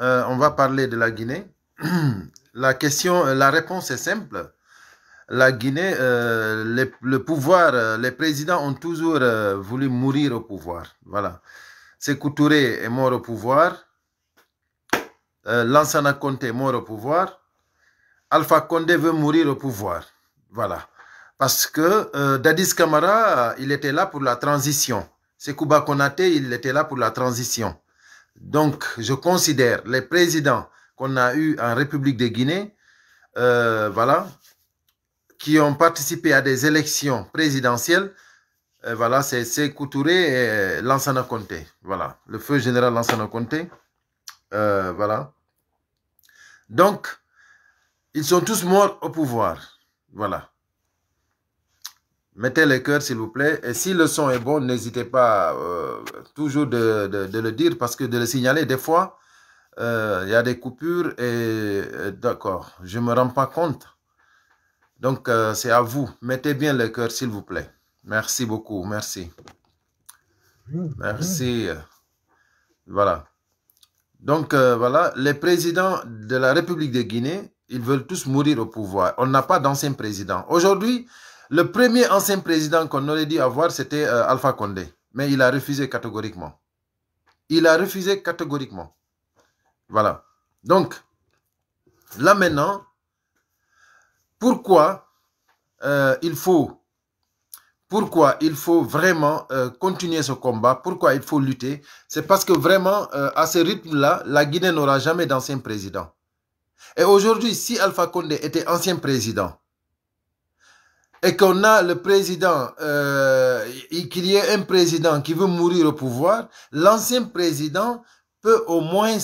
Euh, on va parler de la Guinée. la question, euh, la réponse est simple. La Guinée, euh, le pouvoir, les présidents ont toujours voulu mourir au pouvoir. Voilà. Sékou est mort au pouvoir. Lansana Conté est mort au pouvoir. Alpha Condé veut mourir au pouvoir. Voilà. Parce que Dadis Kamara, il était là pour la transition. c'est kouba konate il était là pour la transition. Donc, je considère les présidents qu'on a eu en République de Guinée, euh, voilà, qui ont participé à des élections présidentielles, euh, voilà, c'est Couture, et Lansana Conté, voilà, le feu général Lansana Conté, euh, voilà. Donc, ils sont tous morts au pouvoir, voilà. Mettez le cœur, s'il vous plaît. Et si le son est bon, n'hésitez pas euh, toujours de, le dire parce que de le signaler, des fois, euh, il y a des coupures et d'accord, je ne me rends pas compte. Donc, euh, c'est à vous. Mettez bien le cœur, s'il vous plaît. Merci beaucoup. Merci. Merci. Voilà. Donc, voilà, les présidents de la République de Guinée, ils veulent tous mourir au pouvoir. On n'a pas d'ancien président. Aujourd'hui, le premier ancien président qu'on aurait dit avoir, c'était euh, Alpha Condé. Mais il a refusé catégoriquement. Il a refusé catégoriquement. Voilà. Donc, là maintenant, pourquoi euh, il faut pourquoi il faut vraiment euh, continuer ce combat, pourquoi il faut lutter, c'est parce que vraiment, à ce rythme-là, la Guinée n'aura jamais d'ancien président. Et aujourd'hui, si Alpha Condé était ancien président, et qu'on a le président, euh, qu'il y ait un président qui veut mourir au pouvoir, l'ancien président peut au moins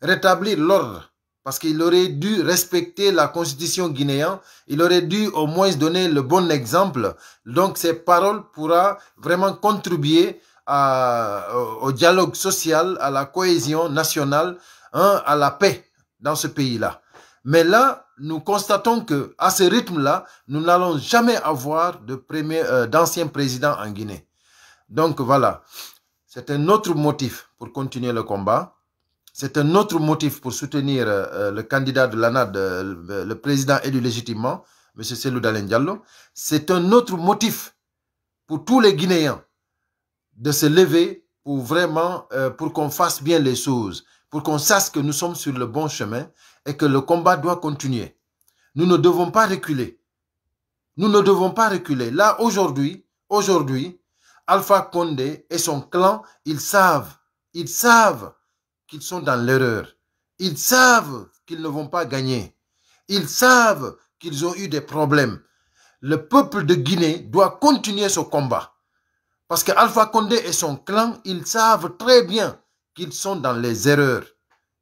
rétablir l'ordre. Parce qu'il aurait dû respecter la constitution guinéenne, il aurait dû au moins donner le bon exemple. Donc ses paroles pourra vraiment contribuer à, au dialogue social, à la cohésion nationale, hein, à la paix dans ce pays-là. Mais là, nous constatons que à ce rythme-là, nous n'allons jamais avoir de premier, euh, d'ancien président en Guinée. Donc voilà, c'est un autre motif pour continuer le combat. C'est un autre motif pour soutenir euh, euh, le candidat de l'ANAD, le président élu légitimement, M. Selou Dalen Diallo. C'est un autre motif pour tous les Guinéens de se lever pour vraiment, pour qu'on fasse bien les choses, pour qu'on sache que nous sommes sur le bon chemin et que le combat doit continuer. Nous ne devons pas reculer. Nous ne devons pas reculer. Là, aujourd'hui, aujourd'hui, Alpha Condé et son clan, ils savent, ils savent qu'ils sont dans l'erreur. Ils savent qu'ils ne vont pas gagner. Ils savent qu'ils ont eu des problèmes. Le peuple de Guinée doit continuer ce combat. Parce que Alpha Condé et son clan, ils savent très bien qu'ils sont dans les erreurs.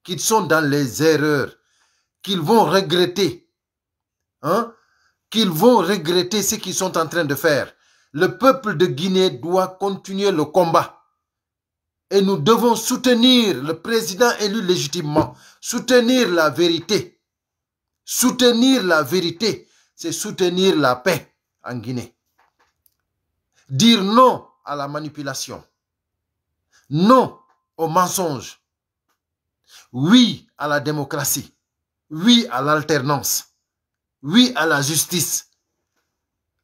Qu'ils sont dans les erreurs qu'ils vont regretter. Hein, qu'ils vont regretter ce qu'ils sont en train de faire. Le peuple de Guinée doit continuer le combat. Et nous devons soutenir le président élu légitimement, soutenir la vérité. Soutenir la vérité, c'est soutenir la paix en Guinée. Dire non à la manipulation. Non aux mensonges. Oui à la démocratie oui à l'alternance, oui à la justice.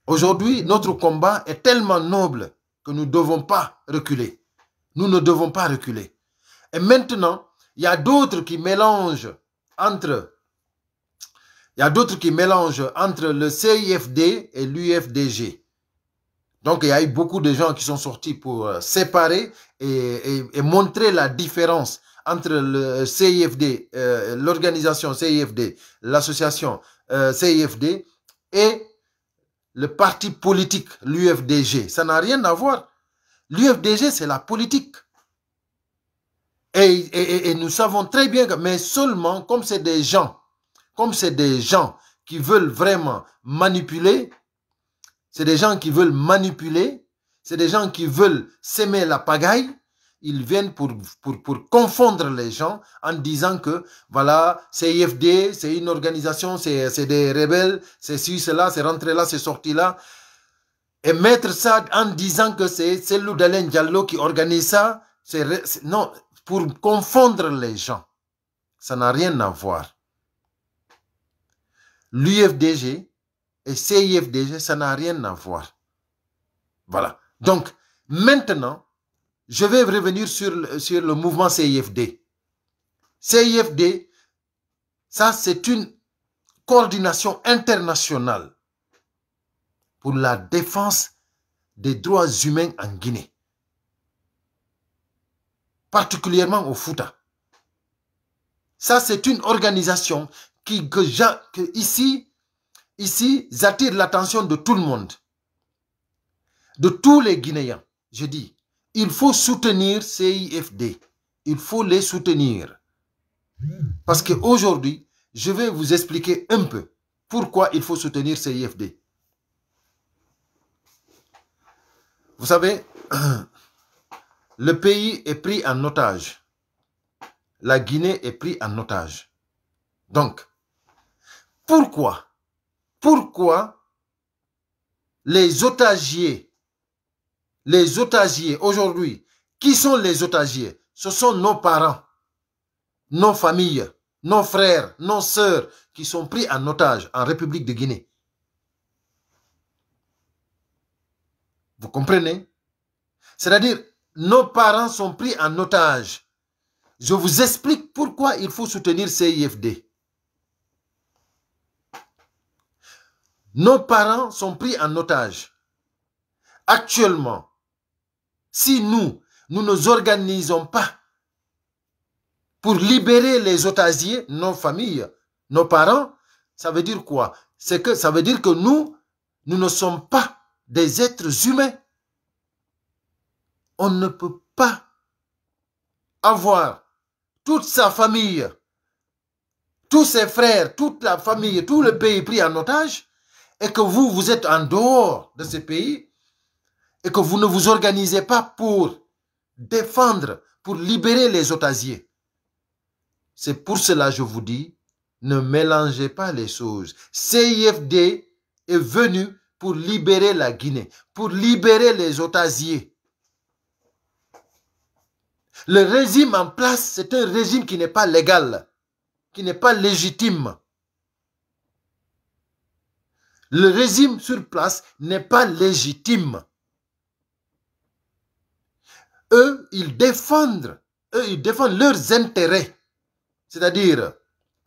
Aujourd'hui, notre combat est tellement noble que nous ne devons pas reculer. Nous ne devons pas reculer. Et maintenant, il y a d'autres qui mélangent entre il y a d'autres qui mélangent entre le CIFD et l'UFDG. Donc, il y a eu beaucoup de gens qui sont sortis pour euh, séparer et montrer la différence entre le euh, CIFD, euh, l'organisation CIFD, l'association euh, CIFD et le parti politique, l'UFDG. Ça n'a rien à voir. L'UFDG, c'est la politique. Et, et, nous savons très bien que, mais seulement comme c'est des gens, comme c'est des gens qui veulent vraiment manipuler, c'est des gens qui veulent manipuler, c'est des gens qui veulent s'aimer la pagaille, ils viennent pour, pour, pour, confondre les gens en disant que, voilà, c'est c'est une organisation, c'est des rebelles, c'est ci, cela, c'est rentré là, c'est sorti là. Et mettre ça en disant que c'est d'Alain Diallo qui organise ça, c'est non, pour confondre les gens. Ça n'a rien à voir. L'UFDG et CIFDG, ça n'a rien à voir. Voilà. Donc, maintenant, je vais revenir sur, sur le mouvement CIFD. CIFD, ça c'est une coordination internationale pour la défense des droits humains en Guinée, particulièrement au Fouta. Ça, c'est une organisation qui, que, ici, ici, attire l'attention de tout le monde, de tous les Guinéens, je dis il faut soutenir CIFD. Il faut les soutenir. Parce qu'aujourd'hui, je vais vous expliquer un peu pourquoi il faut soutenir CIFD. Vous savez, le pays est pris en otage. La Guinée est pris en otage. Donc, pourquoi, pourquoi les otagiers les otagiers aujourd'hui, qui sont les otagiers Ce sont nos parents, nos familles, nos frères, nos sœurs qui sont pris en otage en République de Guinée. Vous comprenez C'est-à-dire, nos parents sont pris en otage. Je vous explique pourquoi il faut soutenir CIFD. Nos parents sont pris en otage. Actuellement, si nous, nous ne nous organisons pas pour libérer les otagiers, nos familles, nos parents, ça veut dire quoi que ça veut dire que nous, nous ne sommes pas des êtres humains. On ne peut pas avoir toute sa famille, tous ses frères, toute la famille, tout le pays pris en otage, et que vous, vous êtes en dehors de ce pays, et que vous ne vous organisez pas pour défendre, pour libérer les otasiers. C'est pour cela que je vous dis, ne mélangez pas les choses. CIFD est venu pour libérer la Guinée, pour libérer les otasiers. Le régime en place, c'est un régime qui n'est pas légal, qui n'est pas légitime. Le régime sur place n'est pas légitime eux, ils défendent, eux, ils défendent leurs intérêts. C'est-à-dire,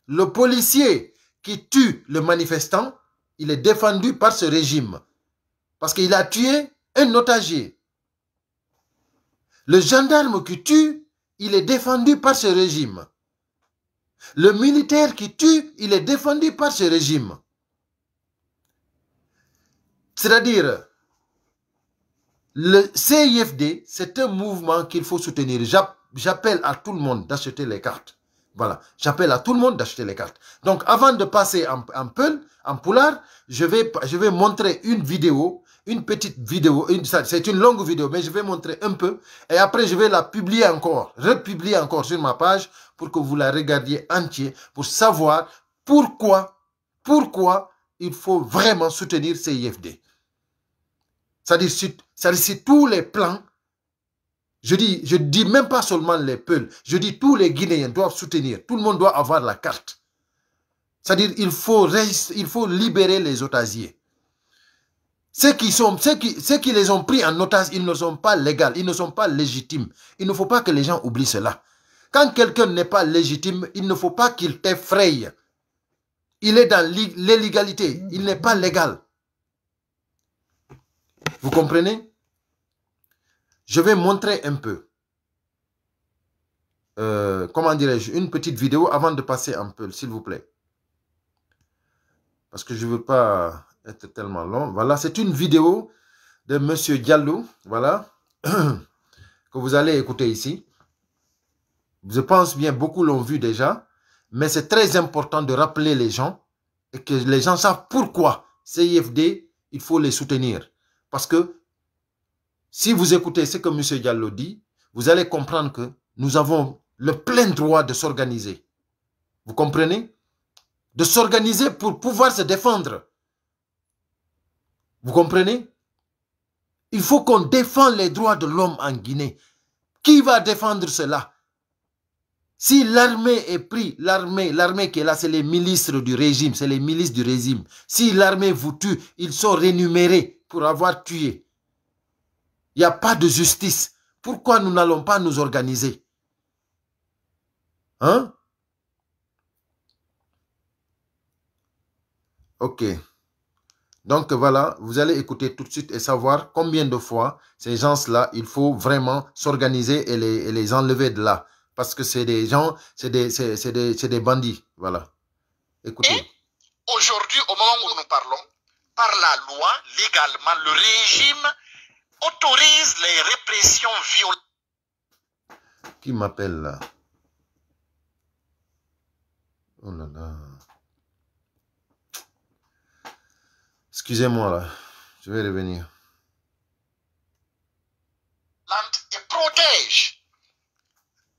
le policier qui tue le manifestant, il est défendu par ce régime. Parce qu'il a tué un otager. Le gendarme qui tue, il est défendu par ce régime. Le militaire qui tue, il est défendu par ce régime. C'est-à-dire, le CIFD, c'est un mouvement qu'il faut soutenir. J'appelle à tout le monde d'acheter les cartes. Voilà, j'appelle à tout le monde d'acheter les cartes. Donc, avant de passer en, en en Poulard, je vais, je vais montrer une vidéo, une petite vidéo, c'est une longue vidéo, mais je vais montrer un peu. Et après, je vais la publier encore, republier encore sur ma page pour que vous la regardiez entier, pour savoir pourquoi, pourquoi il faut vraiment soutenir CIFD. C'est-à-dire, c'est-à-dire tous les plans, je dis, je dis même pas seulement les Peuls, je dis tous les Guinéens doivent soutenir, tout le monde doit avoir la carte. C'est-à-dire il faut, il faut libérer les otagiers. Ceux qui, sont, ceux qui, ceux qui les ont pris en otage, ils ne sont pas légaux, ils ne sont pas légitimes. Il ne faut pas que les gens oublient cela. Quand quelqu'un n'est pas légitime, il ne faut pas qu'il t'effraie. Il est dans l'illégalité, il n'est pas légal. Vous comprenez je vais montrer un peu, euh, comment dirais-je, une petite vidéo avant de passer un peu, s'il vous plaît. Parce que je ne veux pas être tellement long. Voilà, c'est une vidéo de Monsieur Diallo, voilà, que vous allez écouter ici. Je pense bien, beaucoup l'ont vu déjà, mais c'est très important de rappeler les gens et que les gens savent pourquoi CIFD, il faut les soutenir. Parce que si vous écoutez ce que M. Diallo dit, vous allez comprendre que nous avons le plein droit de s'organiser. Vous comprenez De s'organiser pour pouvoir se défendre. Vous comprenez Il faut qu'on défende les droits de l'homme en Guinée. Qui va défendre cela si l'armée est prise, l'armée, l'armée qui est là, c'est les ministres du régime, c'est les milices du régime. Si l'armée vous tue, ils sont rémunérés pour avoir tué. Il n'y a pas de justice. Pourquoi nous n'allons pas nous organiser Hein Ok. Donc voilà, vous allez écouter tout de suite et savoir combien de fois ces gens-là, il faut vraiment s'organiser et les, enlever de là. Parce que c'est des gens, c'est des, des, des, bandits. Voilà. Écoutez. Aujourd'hui, au moment où nous parlons, par la loi, légalement, le régime autorise les répressions violentes. Qui m'appelle là Oh là là. Excusez-moi là, je vais revenir. Et protège.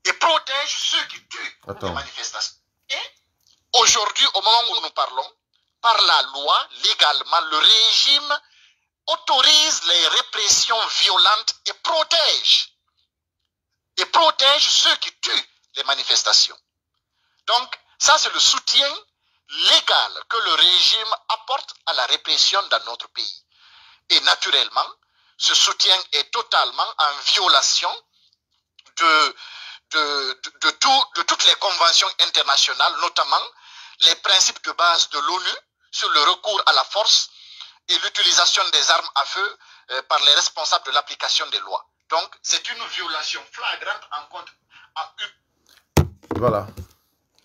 Et protège ceux qui tuent Attends. manifestations. Et aujourd'hui, au moment où nous parlons, par la loi, légalement, le régime autorise les répressions violentes et protège, et protège ceux qui tuent les manifestations. Donc, ça, c'est le soutien légal que le régime apporte à la répression dans notre pays. Et naturellement, ce soutien est totalement en violation de, de, de, de toutes les conventions internationales, notamment les principes de base de l'ONU sur le recours à la force et l'utilisation des armes à feu euh, par les responsables de l'application des lois. Donc, c'est une violation flagrante en compte Voilà.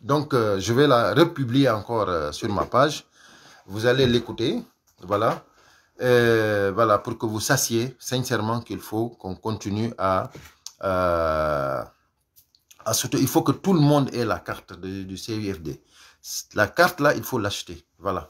Donc, euh, je vais la republier encore euh, sur ma page. Vous allez l'écouter. Voilà. voilà, pour que vous sachiez sincèrement qu'il faut qu'on continue à, à Il faut que tout le monde ait la carte du CUFD. La carte là, il faut l'acheter. Voilà.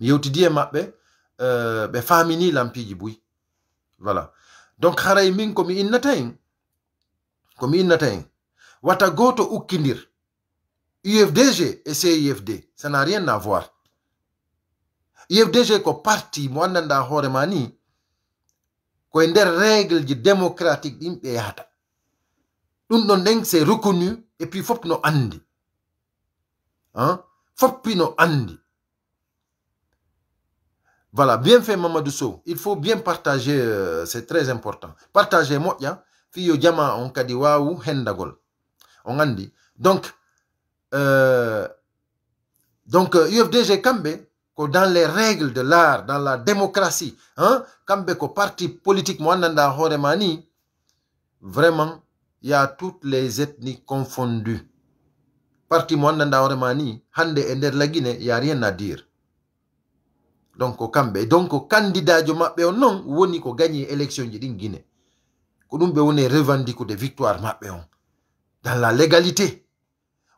mi yewtidi e maɓɓe euh, ɓe famini lampiji buy voilà donc haray min komi innata en komi innata en wata goto ukkidir ufdg e cifd ça n'a rien à voir ufdg ko parti mo anndanɗa hoorema ni koye nder règle ji démocratique ɗin ɓe yahata ɗum ɗon nden c'est reconnu et puis fop no andi hein? foppi no andi voilà, bien fait Mamadou Sow. Il faut bien partager, euh, c'est très important. Partager moi, ya. Fiyo jama on kadiwa ou hendagol. On dit. Donc, euh, donc UFDG euh, Kambe, dans les règles de l'art, dans la démocratie, hein, Kambe ko parti politique horemani, vraiment, il y a toutes les ethnies confondues. Parti moi horemani, hande ender la il n'y a rien à dire donc kambe donc candidat jo non, on noon woni ko gagni élection ji ɗin ne ko ɗum ɓe woni de victoire mabbe on dans la légalité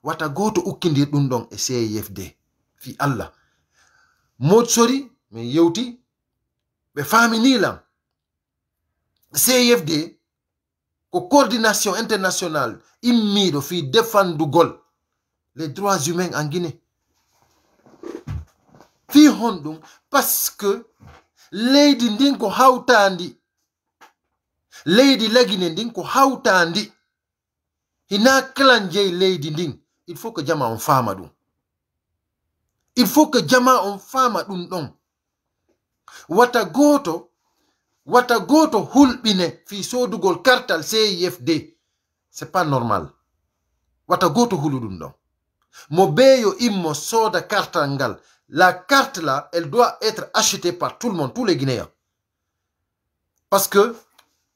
wata goto ukkidir dum don e cefd fi allah motsori mais yewti ɓe lam cefd ko coordination internationale immiɗo fi Gol, les droits humains en guinée fi honɗum pasque leydi ndin ko hawtandi leydi lagine ndin ko hawtandi hina klan jeyi leydi ndin il faut que jama on fama ɗum il faut que jama on fama ɗum ɗon wata goto wata goto hulɓine fi sodugol kartal cifd c'est pas normal wata goto hulu ɗum ɗon mo beyo immo sooda kartal ngal la carte là, elle doit être achetée par tout le monde, tous les Guinéens. Parce que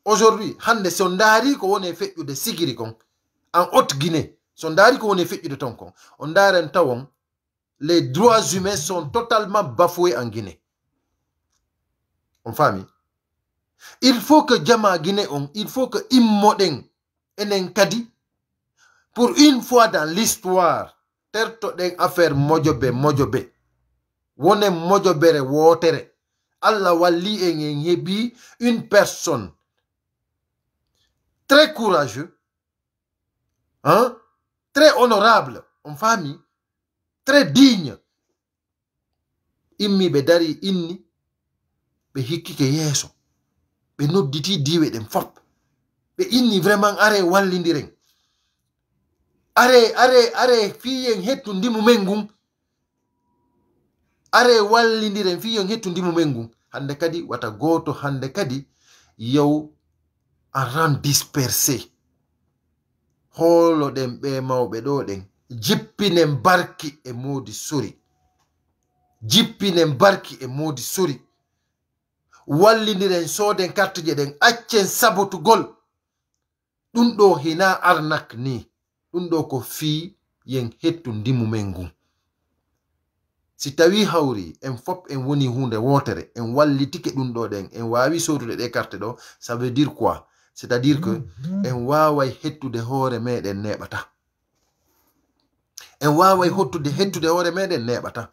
aujourd'hui, hande Sondari ko woné feƴƴu de sigiri kon en haute Guinée, Sondari ko woné feƴƴu de ton kon. On daren tawon les droits humains sont totalement bafoués en Guinée. En famille, Il faut que jama Guinée on, il faut que immoden enen kadi pour une fois dans l'histoire terto den affaire mojobe mojobe wone mojo bere wootere allah walli en en une personne très courageux hein? très honorable en famille, très digne immi ɓe dari inni ɓe yeso. Beno be nodditi diwe ɗen fop be inni vraiment are wallidiren are are are fiyen hettu ndimu men are wallidiren fi yo hettundimumen ngun hande kadi wata goto hande kadi yow en ran dispersé holoɗen ɓe mawɓe ɗo ɗen jippinen barki e modi sori jippinen barki e modi sori wallidiren soden kartije ɗen accen sabotugol ɗum ɗo hina arnak ni ɗum ɗo ko fi yen hettundimumen ngun si tawi hawri en fop en woni hunde wotere en wallitike ɗum ɗo ɗen en wawi sodude ɗe karte ɗo ça veut dire quoi c'est à dire que mhm. en waway hettude hoore meɗen neɓata en waway hottude hettude hoore meɗen neɓata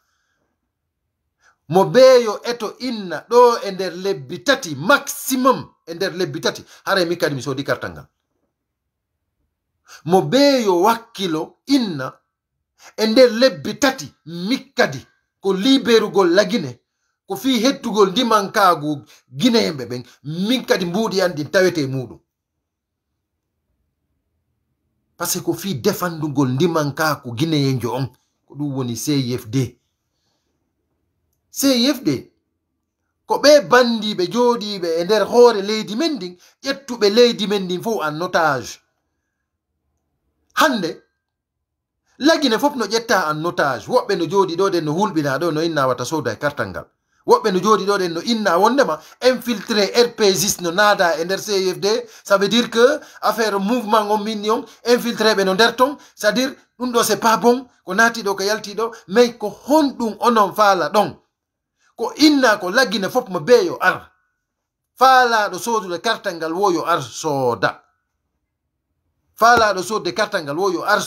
mo beeyo eto inna ɗo e nder lebbi tati maximum e nder lebbi tati haray mi kadi mi soodi kartal ngal mo beeyo wakkilo inna e nder lebbi tati mikkadi ko liberugol lagine ko fi hettugol ndimankagu gineyembe ɓen min kadi mbuɗiyandi tawete muɗum par ce que ko fi defandugol ndimankaku gineyejo on ko ɗum woni cfd cfd ko ɓe bandiɓe joɗiɓe e nder hoore leydi men ndin ƴettuɓe leydi men ndin fo an notage hande lagine fof no ƴetta an notage woɓɓe no jooɗi ɗo ɗen no hulɓina ɗo no inna wata sooda e nous ngal no no inna wondema infiltré no e nder ça veut dire que affaire mouvement on nous on infiltré ɓe no nder ton dire ɗum ɗo pas bon ko naati ɗo ko yalti ɗo mais ko honɗum onon faala ɗon ko inna ko laggine fof mo ar faalaɗo soodude kartal ngal wo yo ar sooda faalaɗo do ngal wo ar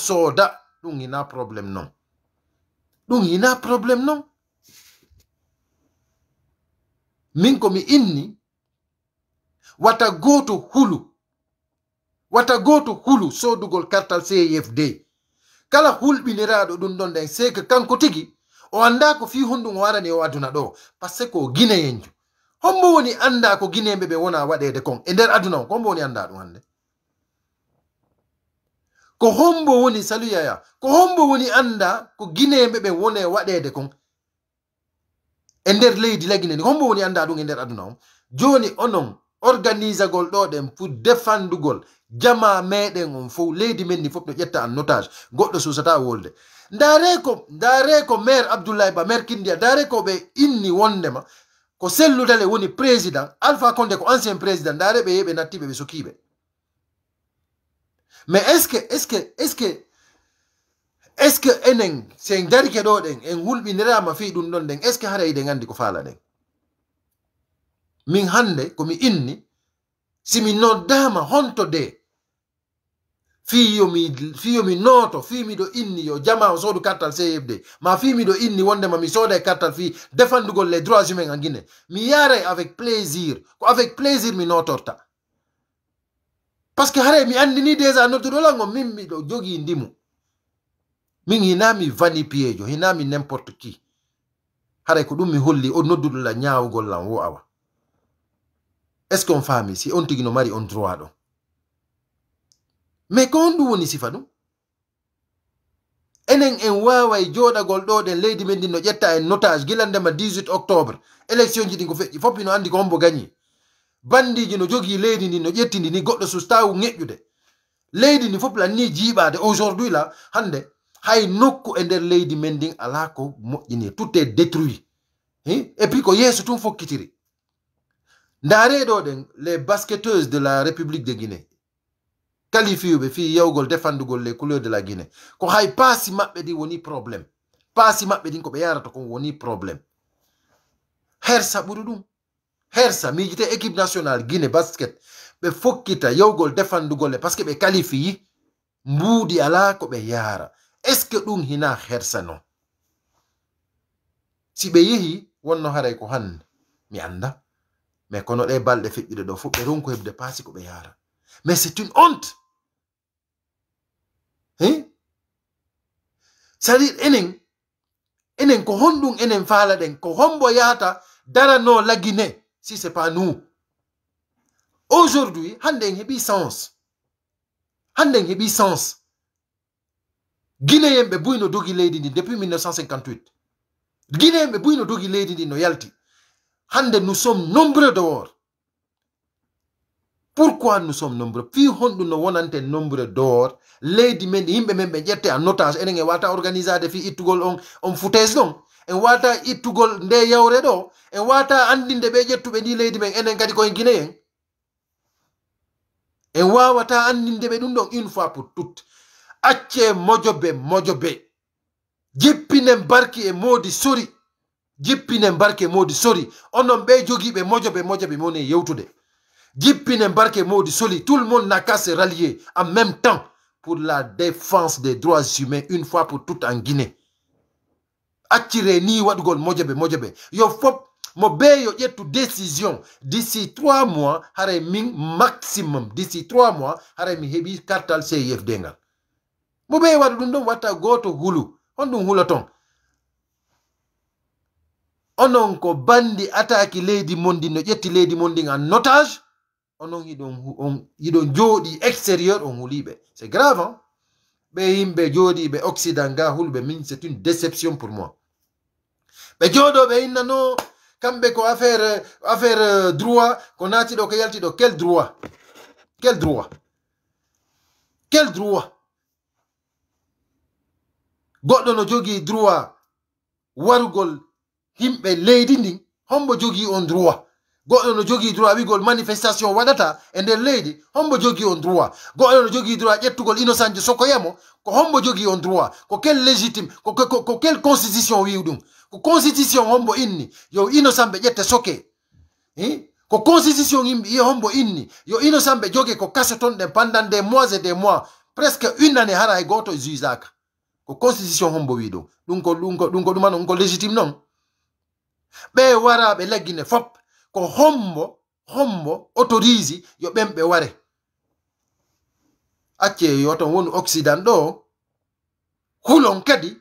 ɗum ina problème non ɗum ina problème non min komi inni wata goto hulu wata goto hulu sodugol kartal cefd kala hulɓiniraɗo ɗum ɗon nden seke kanko tigi o anda ko fi honɗum o arani o aduna ɗo par ce que o guinéen ju hombo woni anda ko guinéɓeɓe wona waɗede kon e nder aduna o ko hombo woni anda ɗum hande ko hombo woni saluyaya ko hombo woni anda ko gineɓe ɓe wone waɗede kon e nder leydi lagine ni hombo woni anda ɗum e nder aduna on joni onon organise gol ɗo ɗen pour defandugol jama meɗen on fo leydi men ni foof no ƴetta an notage goɗɗo susata wolde dare ko dare ko maire abdoullahy ba maire kindiya dare ko ɓe inni wondema ko sellutale woni président alpha conde ko ancien président dare ɓe yeɓe nattiɓe ɓe sokiɓe mais est ce que est ce que est ce que est ce que enen sen darike ɗo ɗen en wulɓinirama fi ɗum ɗon ɗen est ce que haɗa yiɗen andi ko fala ɗen min hande komi inni simi noddama honto de fiyomi fiyomi noto fimiɗo inni yo jama o soodu kartal cfd ma fimiɗo inni wondema mi sooda e kartal fi defandugol les droits humain a guine mi yaray e avec plaisir ko avec plaisir mi notorta par ce que hare mi anndini déjà lango min miɗo jogii ndimu min hinami vani piyejo hinami n'importe qui haray ko ɗum mi holli o nodduɗola ñaawgol lan wo awa est ce on fami si on tigino mari on droit ɗon mais ko on ɗum woni sifa ɗum enen en waway joɗagol ɗo ɗen leydi men ndin no ƴetta en notage gilandema 18 octobre élection ji ɗin ko feƴƴi foppi no andi ko hombo gagni bandiji no jogi leydi ndi no ƴettindi ni goɗɗo so tawu ŋeƴƴude leydi ndi fof la ni jiiɓade aujourdui la hande hay nokku e nder leydi men ndin ala ko moƴƴini tout est détruit hi et puis ko yeeso tun fokkitiri ndareɗo ɗen les basketeuse de la république de guinée qualifiuɓe fi yewgol defandugol les couleur de la guinée ko hay paasi maɓɓe ɗin woni probléme paasi maɓɓe ɗin koɓe yarata kon woni probléme her saɓuru ɗum hersa miijite équipe national guinée basket ɓe fokkita yowgol defandugolle par ce que ɓe qualifiyi mbuuɗi ala ko ɓe yaara est ce que ɗum hina hersa non si ɓe yehi wonno haray ko hannde mi annda mais kono ɗe balɗe feɓɓiɗe ɗo fof ɓe ronko heɓde paasi ko ɓe yaara mais c'est une honte hi sadir enen enen ko honɗum enen faala ɗen ko hombo yahata darano laguine si ce n'est pas nous. Aujourd'hui, Handeng un sens. Handeng un sens. Guinéen be buino dogi lady depuis 1958. Guinéen be une dogi lady ni depuis Hande nous sommes nombreux dehors. Pourquoi nous sommes nombreux? Fi nous no wonante nombreux dehors. Lady men himbe men be jette en otage enen e wata organiser fi itugol on on footage donc e wata ittugol nde yawre ɗo e wata andinde ɓe ƴettuɓe ndi leydi men enen kadi koye guine en en wawata andinde ɓe ɗum ɗon une fois pour toute acce e mojobe mojobe jippinen barki e modi sori jippinen barke modi sori onon ɓe jogiɓe be mojoɓe moni e yewtude jippinen barke modi soli tout le monde n'a rallier en même temps pour la défense des droits humains une fois pour toute en guinée accire ni waɗugol moƴo ɓe yo fop mo be yo yetu décision d'ici 3 mois haré ming maximum d'ici 3 mois haré mi heɓi kartal cif dengal mo ɓe waɗa ɗum ɗon wata goto hulu on ɗum hulaton onon ko bandi ataki leydi mondi no ƴetti leydi mondi en notage onon hiɗon jodi extérieur on hulibe. c'est grave hein? ɓe yimɓe jooɗiɓe occident ga hulɓe min c'est une déception pour moi ɓe jooɗoɓe innano kamɓe ko affaire affaire euh, droit ko naati ɗo ko yalti ɗo quel droit quel droit quel droit goɗɗo no jogii droit warugol himɓe leydi ndin hombo jogii on droit goɗɗo no jogii droit wigol manifestation waɗata e nder leydi hombo jogii on droit goɗɗo no jogii droit ƴettugol innocence je sokoyamo ko hombo jogii on droit ko quel légitime ko quel constitution wiwɗum ko constitution hombo inni yo innocent ɓe ƴette soke ko constitution yimɓe i hombo inni yo innocent ɓe jogue ko kaso ton ɗen pendant des mois et des mois presque une année hara e goto e jugaka ko constitution hombo wiɗo ɗumko ɗumko ɗum ko ɗumano ɗum ko légitime non ɓe waraɓe leggine fop ko hombo hombo autorise yo ɓenɓe ware acce yo ton woni occident ɗo hulon kadi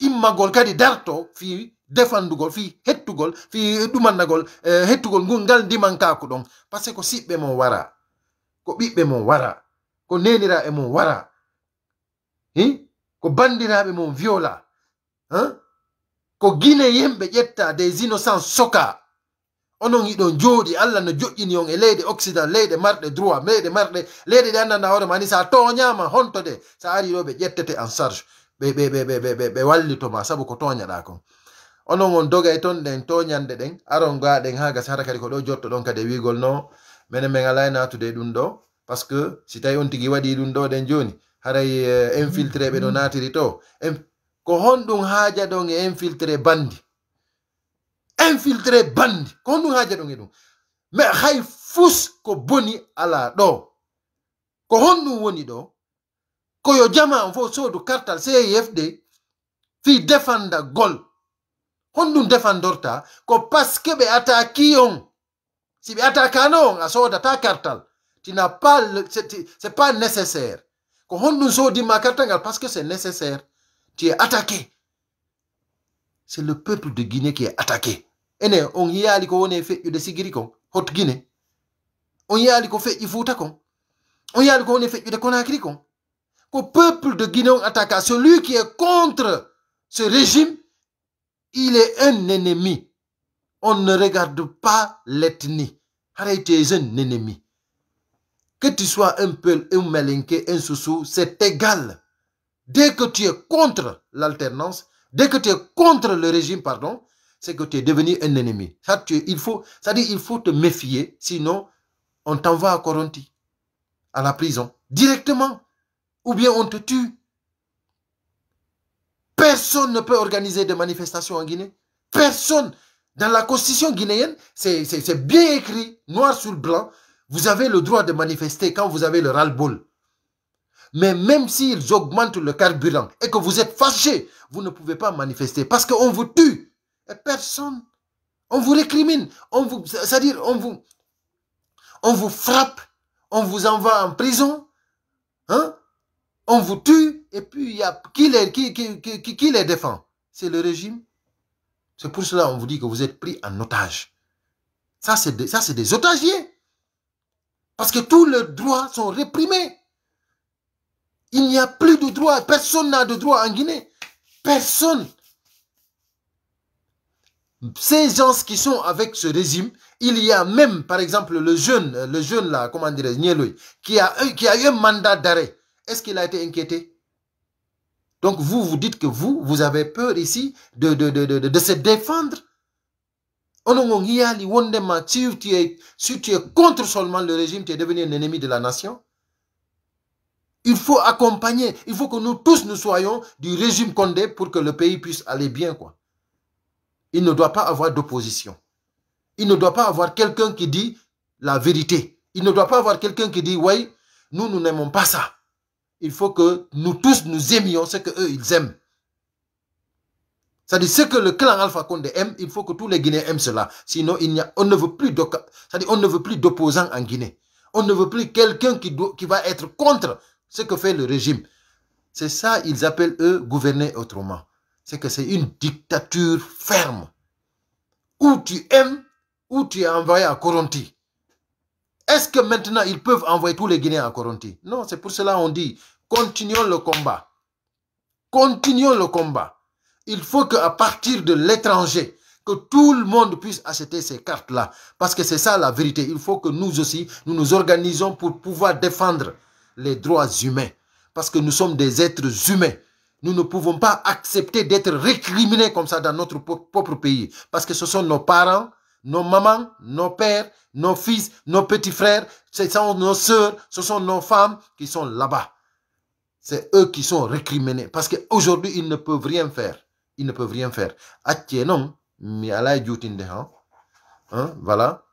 immagol kadi darto fi defandugol fi hettugol fi ɗumannagol e, hettugol ngu ngal ndimankaku ɗon par ce que ko siɓɓe mon wara ko ɓiɓɓe mon wara ko nenira e mon wara hi ko bandiraɓe mon viola han ko guine yimɓe ƴetta des innocence soka onon iɗon jooɗi allah no joƴƴini on e leyde occident leyɗe marɗe droit leyɗe marɗe leyɗe ɗe anndanda hoore mani sa toñama hontode sa ari ɗo ɓe ƴettete en charge ɓe wallitoma sabu ko toñaɗako onon on dogay e ton ɗen toñanɗe ɗen aron gaɗen ha gas hara kadi ko ɗo jotto ɗon kadi e wigol no mene men alay natude ɗum ɗo par ce que si tawi on tigui waɗi ɗum ɗo ɗen joni haray eh, infiltré ɓe ɗo mm. natiri to ko honɗum haaja ɗon e infiltré bandi infiltré bandi ko honɗum haaja ɗon e ɗum mais hay fus ko boni ala ɗo ko honɗum woni ɗo koyo jama on fof soodu kartal cefd fi defanda gol honɗum defandorta ko paske be ataki on si be atakano on a sodata kartal na pas c'est pas nécessaire ko honɗum ma kartal ngal parce que c'est nécessaire tu es attaqué c'est le peuple de guinée qui est attaqué ene on yali ko woné e de sigiri ko hot guinée on yali ko feƴƴi fuuta ko. on yali ko woné e de konakri ko qu'au peuple de Guinée Ataka, celui qui est contre ce régime, il est un ennemi. On ne regarde pas l'ethnie. tu es un ennemi. Que tu sois un peuple, un Malinké, un Soussou, c'est égal. Dès que tu es contre l'alternance, dès que tu es contre le régime, pardon, c'est que tu es devenu un ennemi. Ça, il faut, ça dit il faut te méfier, sinon on t'envoie à Coronti, à la prison, directement ou bien on te tue. Personne ne peut organiser de manifestations en Guinée. Personne. Dans la constitution guinéenne, c'est bien écrit, noir sur blanc, vous avez le droit de manifester quand vous avez le ras-le-bol. Mais même s'ils augmentent le carburant et que vous êtes fâché, vous ne pouvez pas manifester parce qu'on vous tue. Et personne. On vous récrimine. On vous, c'est-à-dire, on vous, on vous frappe. On vous envoie en prison. Hein? on vous tue, et puis il y a qui les, défend C'est le régime. C'est pour cela qu'on vous dit que vous êtes pris en otage. Ça, c'est des, ça, des otagiers. Parce que tous leurs droits sont réprimés. Il n'y a plus de droits. Personne n'a de droits en Guinée. Personne. Ces gens qui sont avec ce régime, il y a même, par exemple, le jeune, le jeune là, comment dirais-je, qui a, qui a eu un mandat d'arrêt. Est-ce qu'il a été inquiété Donc vous, vous dites que vous, vous avez peur ici de, de, se défendre. Si tu, es, si tu es contre seulement le régime, tu es devenu un ennemi de la nation. Il faut accompagner, il faut que nous tous nous soyons du régime Condé pour que le pays puisse aller bien. quoi. Il ne doit pas avoir d'opposition. Il ne doit pas avoir quelqu'un qui dit la vérité. Il ne doit pas avoir quelqu'un qui dit, oui, nous, nous n'aimons pas ça il faut que nous tous nous aimions ce que ils aiment. C'est-à-dire ce que le clan Alpha Condé aime, il faut que tous les Guinéens aiment cela. Sinon, il a, on ne veut plus on ne veut plus d'opposants en Guinée. On ne veut plus quelqu'un qui, qui va être contre ce que fait le régime. C'est ça, ils appellent eux gouverner autrement. C'est que c'est une dictature ferme. Où tu aimes, où tu es envoyé à Coronti. Est-ce que maintenant ils peuvent envoyer tous les Guinéens à Coronti Non, c'est pour cela qu'on dit continuons le combat. Continuons le combat. Il faut qu'à partir de l'étranger, que tout le monde puisse acheter ces cartes-là. Parce que c'est ça la vérité. Il faut que nous aussi, nous nous organisons pour pouvoir défendre les droits humains. Parce que nous sommes des êtres humains. Nous ne pouvons pas accepter d'être récriminés comme ça dans notre propre pays. Parce que ce sont nos parents, nos mamans, nos pères, nos fils, nos petits frères, ce sont nos sœurs, ce sont nos femmes qui sont là-bas. C'est eux qui sont récriminés parce qu'aujourd'hui, ils ne peuvent rien faire. Ils ne peuvent rien faire. non, mais hein, Voilà.